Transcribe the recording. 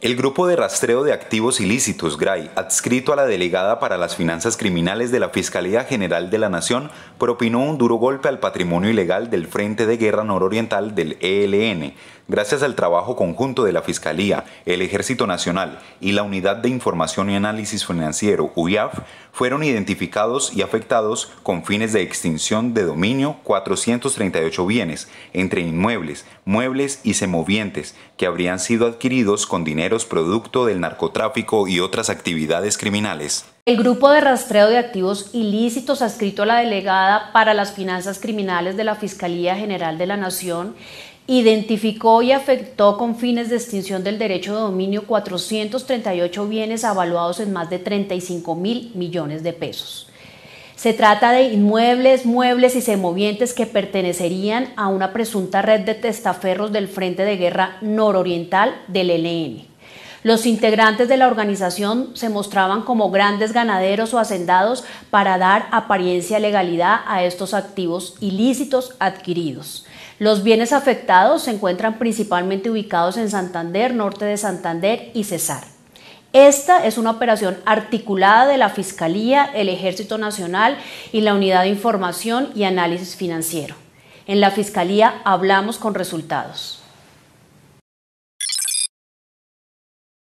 El Grupo de Rastreo de Activos Ilícitos, GRAI, adscrito a la Delegada para las Finanzas Criminales de la Fiscalía General de la Nación, propinó un duro golpe al patrimonio ilegal del Frente de Guerra Nororiental del ELN, gracias al trabajo conjunto de la Fiscalía, el Ejército Nacional y la Unidad de Información y Análisis Financiero, UIAF, fueron identificados y afectados con fines de extinción de dominio 438 bienes, entre inmuebles, muebles y semovientes, que habrían sido adquiridos con dinero producto del narcotráfico y otras actividades criminales. El grupo de rastreo de activos ilícitos adscrito a la delegada para las finanzas criminales de la Fiscalía General de la Nación identificó y afectó con fines de extinción del derecho de dominio 438 bienes avaluados en más de 35 mil millones de pesos. Se trata de inmuebles, muebles y semovientes que pertenecerían a una presunta red de testaferros del Frente de Guerra Nororiental del ELN. Los integrantes de la organización se mostraban como grandes ganaderos o hacendados para dar apariencia legalidad a estos activos ilícitos adquiridos. Los bienes afectados se encuentran principalmente ubicados en Santander, norte de Santander y Cesar. Esta es una operación articulada de la Fiscalía, el Ejército Nacional y la Unidad de Información y Análisis Financiero. En la Fiscalía hablamos con resultados.